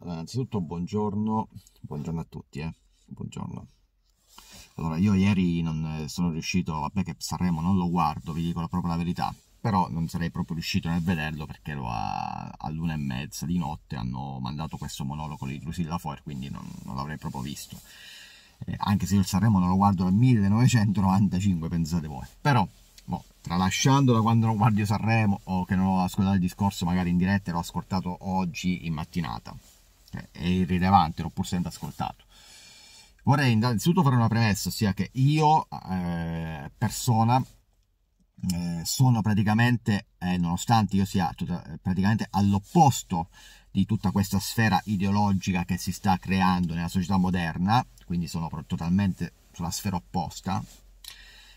Allora, innanzitutto buongiorno, buongiorno a tutti, eh? buongiorno. Allora, io ieri non eh, sono riuscito, vabbè che Sanremo non lo guardo, vi dico la propria la verità, però non sarei proprio riuscito nel vederlo perché ero a, luna e mezza di notte, hanno mandato questo monologo di Drusilla Foer, quindi non, non l'avrei proprio visto. Eh, anche se io il Sanremo non lo guardo dal 1995, pensate voi. Però, boh, tralasciando da quando non guardo Sanremo o che non ho ascoltato il discorso magari in diretta, l'ho ascoltato oggi in mattinata è irrilevante, l'ho pur sempre ascoltato. Vorrei innanzitutto fare una premessa, ossia che io, eh, persona, eh, sono praticamente, eh, nonostante io sia tutta, praticamente all'opposto di tutta questa sfera ideologica che si sta creando nella società moderna, quindi sono totalmente sulla sfera opposta,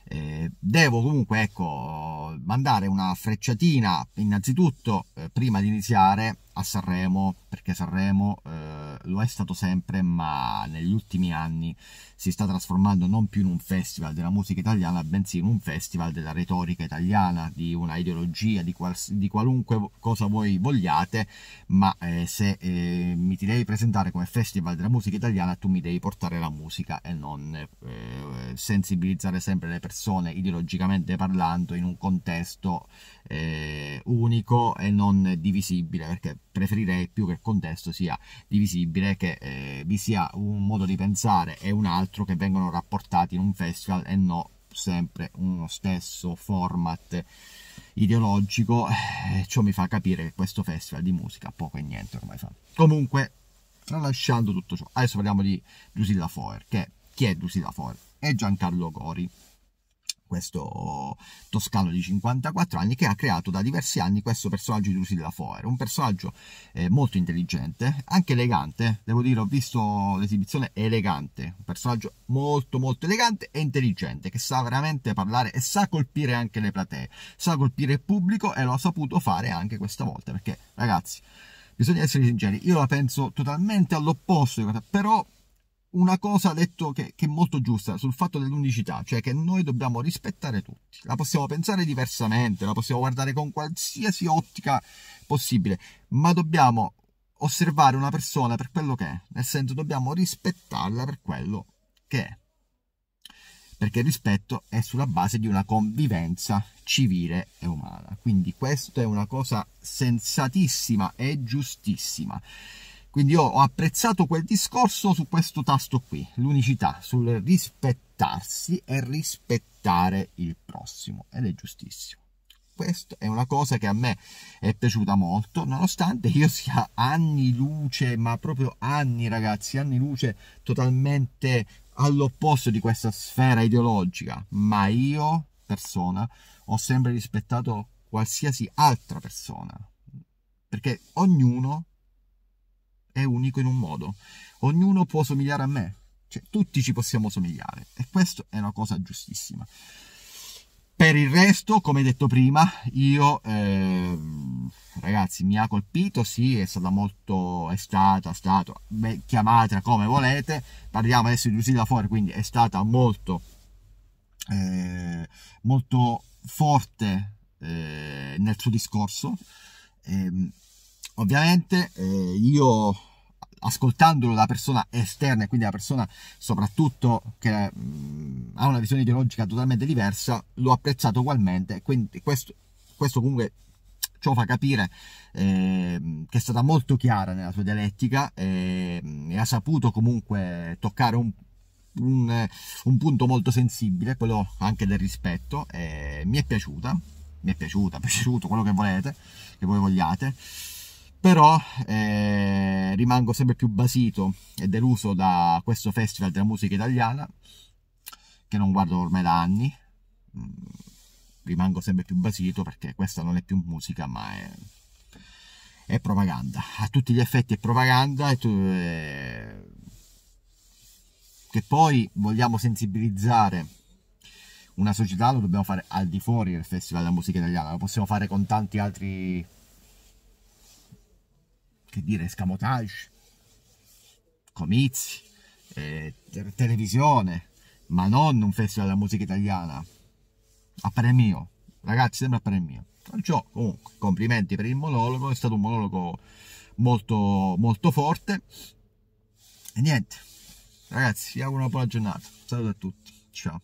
eh, devo comunque ecco, mandare una frecciatina innanzitutto eh, prima di iniziare a Sanremo, perché Sanremo eh, lo è stato sempre, ma negli ultimi anni si sta trasformando non più in un festival della musica italiana, bensì in un festival della retorica italiana, di una ideologia, di, quals- di qualunque cosa voi vogliate, ma eh, se eh, mi ti devi presentare come festival della musica italiana, tu mi devi portare la musica e non eh, sensibilizzare sempre le persone ideologicamente parlando in un contesto eh, unico e non divisibile perché preferirei più che il contesto sia divisibile, che eh, vi sia un modo di pensare e un altro che vengono rapportati in un festival e non sempre uno stesso format ideologico. Eh, ciò mi fa capire che questo festival di musica poco e niente ormai fa. Comunque, tralasciando tutto ciò, adesso parliamo di Drusilla Foer, che chi è Drusilla Foer? È Giancarlo Gori questo toscano di 54 anni che ha creato da diversi anni questo personaggio di Drusilla Foer, un personaggio eh, molto intelligente, anche elegante, devo dire ho visto l'esibizione elegante, un personaggio molto molto elegante e intelligente che sa veramente parlare e sa colpire anche le platee, sa colpire il pubblico e lo ha saputo fare anche questa volta perché ragazzi bisogna essere sinceri, io la penso totalmente all'opposto, però una cosa ha detto che, che, è molto giusta sul fatto dell'unicità, cioè che noi dobbiamo rispettare tutti, la possiamo pensare diversamente, la possiamo guardare con qualsiasi ottica possibile, ma dobbiamo osservare una persona per quello che è, nel senso dobbiamo rispettarla per quello che è, perché il rispetto è sulla base di una convivenza civile e umana, quindi questa è una cosa sensatissima e giustissima. Quindi io ho apprezzato quel discorso su questo tasto qui, l'unicità, sul rispettarsi e rispettare il prossimo, ed è giustissimo Questa è una cosa che a me è piaciuta molto, nonostante io sia anni luce, ma proprio anni ragazzi, anni luce totalmente all'opposto di questa sfera ideologica, ma io persona ho sempre rispettato qualsiasi altra persona, perché ognuno è unico in un modo. Ognuno può somigliare a me, cioè tutti ci possiamo somigliare e questa è una cosa giustissima. Per il resto, come detto prima, io eh, ragazzi mi ha colpito, sì, è stata molto, è stata, stato, beh, chiamatela come volete, parliamo adesso di Lucilla Fuori, quindi è stata molto, eh, molto forte eh, nel suo discorso. Eh, ovviamente eh, io ascoltandolo da persona esterna e quindi da persona soprattutto che mh, mm, ha una visione ideologica totalmente diversa, l'ho apprezzato ugualmente, quindi questo, questo comunque ciò fa capire eh, che è stata molto chiara nella sua dialettica e, ehm, e ha saputo comunque toccare un, un, un, punto molto sensibile, quello anche del rispetto, mi è piaciuta, mi è piaciuta, è piaciuto quello che volete, che voi vogliate però eh, rimango sempre più basito e deluso da questo festival della musica italiana che non guardo ormai da anni mm, rimango sempre più basito perché questa non è più musica ma è, è propaganda a tutti gli effetti è propaganda e tu, eh, che poi vogliamo sensibilizzare una società lo dobbiamo fare al di fuori del festival della musica italiana lo possiamo fare con tanti altri che dire, escamotage, comizi, eh, televisione, ma non un festival della musica italiana. A parer mio, ragazzi, sembra a parer mio. Perciò, comunque, complimenti per il monologo, è stato un monologo molto, molto forte. E niente, ragazzi, vi auguro una buona giornata. Saluto a tutti, ciao.